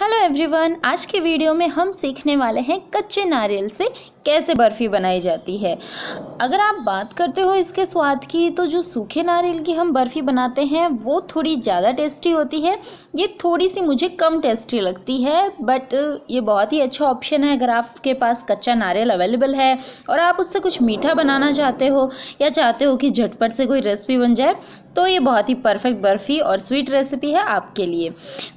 hello everyone आज के video में हम सीखने वाले हैं कच्चे नारियल से कैसे बर्फ़ी बनाई जाती है अगर आप बात करते हो इसके स्वाद की तो जो सूखे नारियल की हम बर्फ़ी बनाते हैं वो थोड़ी ज़्यादा टेस्टी होती है ये थोड़ी सी मुझे कम टेस्टी लगती है बट ये बहुत ही अच्छा ऑप्शन है अगर आपके पास कच्चा नारियल अवेलेबल है और आप उससे कुछ मीठा बनाना चाहते हो या चाहते हो कि झटपट से कोई रेसिपी बन जाए तो ये बहुत ही परफेक्ट बर्फ़ी और स्वीट रेसिपी है आपके लिए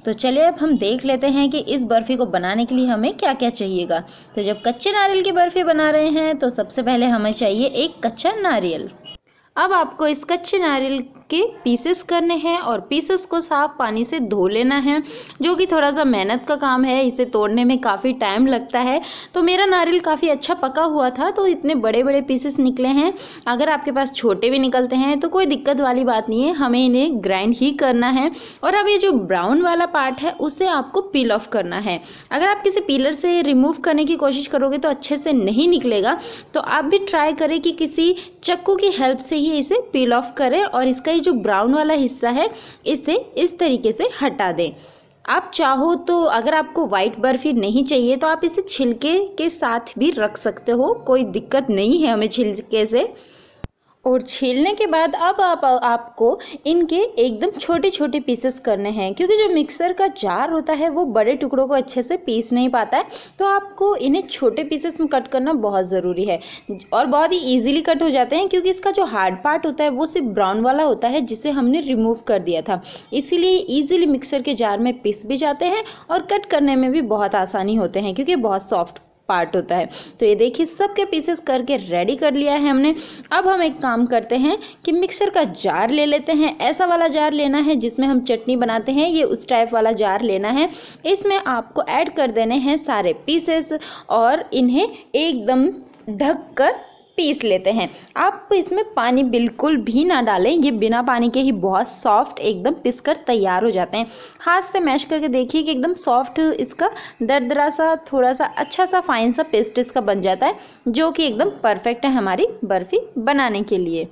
तो चलिए अब हम देख लेते हैं कि इस बर्फ़ी को बनाने के लिए हमें क्या क्या चाहिएगा तो जब कच्चे नारियल की बर्फ़ी बना रहे हैं तो सबसे पहले हमें चाहिए एक कच्चा नारियल अब आपको इस कच्चे नारियल इसके पीसेस करने हैं और पीसेस को साफ पानी से धो लेना है जो कि थोड़ा सा मेहनत का काम है इसे तोड़ने में काफ़ी टाइम लगता है तो मेरा नारियल काफ़ी अच्छा पका हुआ था तो इतने बड़े बड़े पीसेस निकले हैं अगर आपके पास छोटे भी निकलते हैं तो कोई दिक्कत वाली बात नहीं है हमें इन्हें ग्राइंड ही करना है और अब ये जो ब्राउन वाला पार्ट है उसे आपको पील ऑफ करना है अगर आप किसी पीलर से रिमूव करने की कोशिश करोगे तो अच्छे से नहीं निकलेगा तो आप भी ट्राई करें कि किसी चक्कू की हेल्प से ही इसे पील ऑफ करें और इसका जो ब्राउन वाला हिस्सा है इसे इस तरीके से हटा दें आप चाहो तो अगर आपको वाइट बर्फ़ी नहीं चाहिए तो आप इसे छिलके के साथ भी रख सकते हो कोई दिक्कत नहीं है हमें छिलके से और छीलने के बाद अब आप, आप आपको इनके एकदम छोटे छोटे पीसेस करने हैं क्योंकि जो मिक्सर का जार होता है वो बड़े टुकड़ों को अच्छे से पीस नहीं पाता है तो आपको इन्हें छोटे पीसेस में कट करना बहुत ज़रूरी है और बहुत ही ईजिली कट हो जाते हैं क्योंकि इसका जो हार्ड पार्ट होता है वो सिर्फ ब्राउन वाला होता है जिसे हमने रिमूव कर दिया था इसीलिए ईजिली मिक्सर के जार में पीस भी जाते हैं और कट करने में भी बहुत आसानी होते हैं क्योंकि बहुत सॉफ्ट पार्ट होता है तो ये देखिए सब के पीसेस करके रेडी कर लिया है हमने अब हम एक काम करते हैं कि मिक्सर का जार ले लेते हैं ऐसा वाला जार लेना है जिसमें हम चटनी बनाते हैं ये उस टाइप वाला जार लेना है इसमें आपको ऐड कर देने हैं सारे पीसेस और इन्हें एकदम ढक कर पीस लेते हैं आप इसमें पानी बिल्कुल भी ना डालें ये बिना पानी के ही बहुत सॉफ्ट एकदम पिस कर तैयार हो जाते हैं हाथ से मैश करके देखिए कि एकदम सॉफ्ट इसका दरदरा सा थोड़ा सा अच्छा सा फाइन सा पेस्ट इसका बन जाता है जो कि एकदम परफेक्ट है हमारी बर्फ़ी बनाने के लिए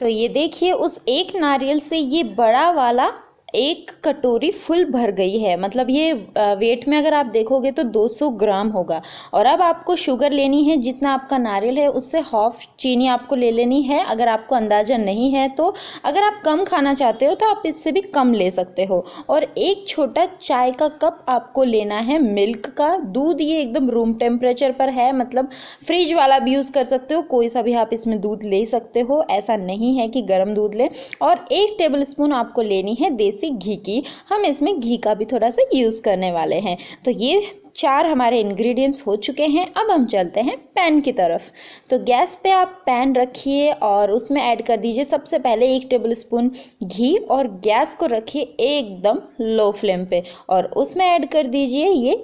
तो ये देखिए उस एक नारियल से ये बड़ा वाला एक कटोरी फुल भर गई है मतलब ये वेट में अगर आप देखोगे तो 200 ग्राम होगा और अब आपको शुगर लेनी है जितना आपका नारियल है उससे हाफ चीनी आपको ले लेनी है अगर आपको अंदाज़ा नहीं है तो अगर आप कम खाना चाहते हो तो आप इससे भी कम ले सकते हो और एक छोटा चाय का कप आपको लेना है मिल्क का दूध ये एकदम रूम टेम्परेचर पर है मतलब फ्रिज वाला भी यूज़ कर सकते हो कोई सा भी आप इसमें दूध ले सकते हो ऐसा नहीं है कि गर्म दूध लें और एक टेबल स्पून आपको लेनी है देसी सी घी की हम इसमें घी का भी थोड़ा सा यूज़ करने वाले हैं तो ये चार हमारे इंग्रेडिएंट्स हो चुके हैं अब हम चलते हैं पैन की तरफ तो गैस पे आप पैन रखिए और उसमें ऐड कर दीजिए सबसे पहले एक टेबल स्पून घी और गैस को रखिए एकदम लो फ्लेम पे और उसमें ऐड कर दीजिए ये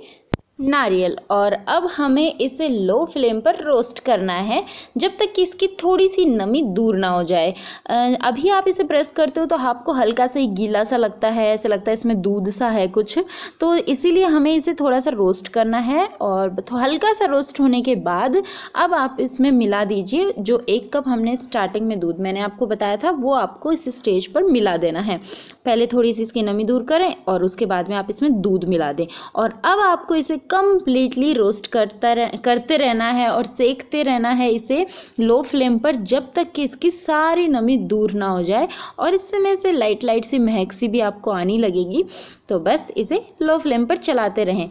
नारियल और अब हमें इसे लो फ्लेम पर रोस्ट करना है जब तक कि इसकी थोड़ी सी नमी दूर ना हो जाए अभी आप इसे प्रेस करते हो तो आपको हल्का सा ही गीला सा लगता है ऐसा लगता है इसमें दूध सा है कुछ तो इसीलिए हमें इसे थोड़ा सा रोस्ट करना है और तो हल्का सा रोस्ट होने के बाद अब आप इसमें मिला दीजिए जो एक कप हमने स्टार्टिंग में दूध मैंने आपको बताया था वो आपको इस स्टेज पर मिला देना है पहले थोड़ी सी इसकी नमी दूर करें और उसके बाद में आप इसमें दूध मिला दें और अब आपको इसे कम्प्लीटली रोस्ट करता रह, करते रहना है और सेकते रहना है इसे लो फ्लेम पर जब तक कि इसकी सारी नमी दूर ना हो जाए और इस समय से लाइट लाइट सी महक सी भी आपको आनी लगेगी तो बस इसे लो फ्लेम पर चलाते रहें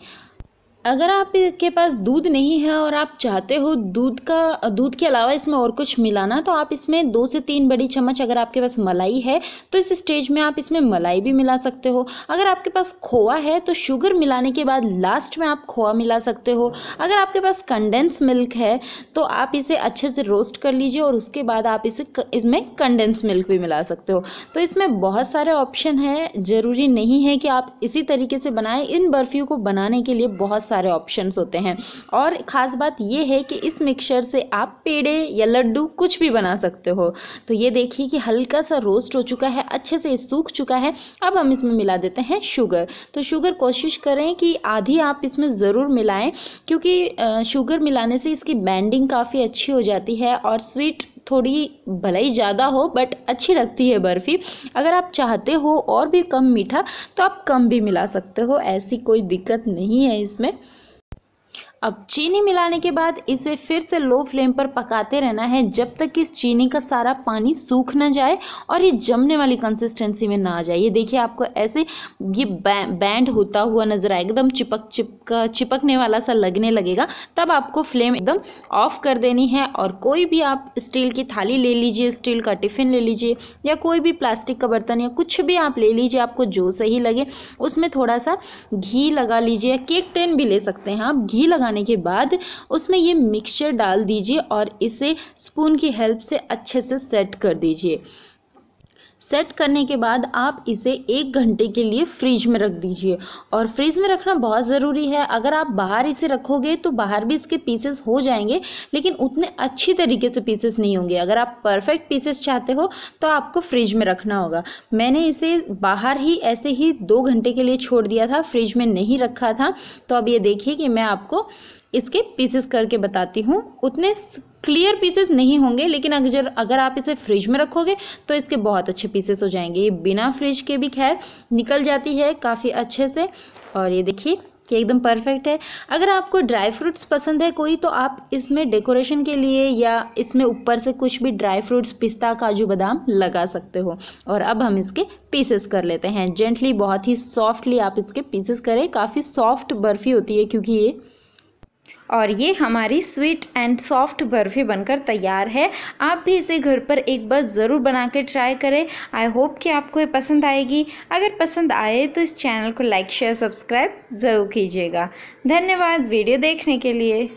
अगर आपके पास दूध नहीं है और आप चाहते हो दूध का दूध के अलावा इसमें और कुछ मिलाना तो आप इसमें दो से तीन बड़ी चम्मच अगर आपके पास मलाई है तो इस स्टेज में आप इसमें मलाई भी मिला सकते हो अगर आपके पास खोआ है तो शुगर मिलाने के बाद लास्ट में आप खोआ मिला सकते हो अगर आपके पास कंडेंस मिल्क है तो आप इसे अच्छे से रोस्ट कर लीजिए और उसके बाद आप इसे इसमें कंडेंस मिल्क भी मिला सकते हो तो इसमें बहुत सारे ऑप्शन है ज़रूरी नहीं है कि आप इसी तरीके से बनाएं इन बर्फियों को बनाने के लिए बहुत सारे सारे ऑप्शन होते हैं और ख़ास बात ये है कि इस मिक्सचर से आप पेड़े या लड्डू कुछ भी बना सकते हो तो ये देखिए कि हल्का सा रोस्ट हो चुका है अच्छे से सूख चुका है अब हम इसमें मिला देते हैं शुगर तो शुगर कोशिश करें कि आधी आप इसमें ज़रूर मिलाएं क्योंकि शुगर मिलाने से इसकी बैंडिंग काफ़ी अच्छी हो जाती है और स्वीट थोड़ी भले ही ज़्यादा हो बट अच्छी लगती है बर्फ़ी अगर आप चाहते हो और भी कम मीठा तो आप कम भी मिला सकते हो ऐसी कोई दिक्कत नहीं है इसमें अब चीनी मिलाने के बाद इसे फिर से लो फ्लेम पर पकाते रहना है जब तक कि इस चीनी का सारा पानी सूख ना जाए और ये जमने वाली कंसिस्टेंसी में ना आ जाए ये देखिए आपको ऐसे ये बैंड होता हुआ नज़र आए एकदम चिपक चिपका चिपकने वाला सा लगने लगेगा तब आपको फ्लेम एकदम ऑफ कर देनी है और कोई भी आप स्टील की थाली ले लीजिए स्टील का टिफ़िन ले लीजिए या कोई भी प्लास्टिक का बर्तन या कुछ भी आप ले लीजिए आपको जो सही लगे उसमें थोड़ा सा घी लगा लीजिए या केक टेन भी ले सकते हैं आप घी लगाने होने के बाद उसमें ये मिक्सचर डाल दीजिए और इसे स्पून की हेल्प से अच्छे से सेट कर दीजिए सेट करने के बाद आप इसे एक घंटे के लिए फ्रिज में रख दीजिए और फ्रिज में रखना बहुत ज़रूरी है अगर आप बाहर इसे रखोगे तो बाहर भी इसके पीसेस हो जाएंगे लेकिन उतने अच्छी तरीके से पीसेस नहीं होंगे अगर आप परफेक्ट पीसेस चाहते हो तो आपको फ्रिज में रखना होगा मैंने इसे बाहर ही ऐसे ही दो घंटे के लिए छोड़ दिया था फ्रिज में नहीं रखा था तो अब ये देखिए कि मैं आपको इसके पीसेस करके बताती हूँ उतने क्लियर पीसेस नहीं होंगे लेकिन अगर अगर आप इसे फ्रिज में रखोगे तो इसके बहुत अच्छे पीसेस हो जाएंगे ये बिना फ्रिज के भी खैर निकल जाती है काफ़ी अच्छे से और ये देखिए कि एकदम परफेक्ट है अगर आपको ड्राई फ्रूट्स पसंद है कोई तो आप इसमें डेकोरेशन के लिए या इसमें ऊपर से कुछ भी ड्राई फ्रूट्स पिस्ता काजू बादाम लगा सकते हो और अब हम इसके पीसेस कर लेते हैं जेंटली बहुत ही सॉफ्टली आप इसके पीसेस करें काफ़ी सॉफ्ट बर्फ़ी होती है क्योंकि ये और ये हमारी स्वीट एंड सॉफ्ट बर्फ़ी बनकर तैयार है आप भी इसे घर पर एक बार ज़रूर बना कर ट्राई करें आई होप कि आपको ये पसंद आएगी अगर पसंद आए तो इस चैनल को लाइक शेयर सब्सक्राइब ज़रूर कीजिएगा धन्यवाद वीडियो देखने के लिए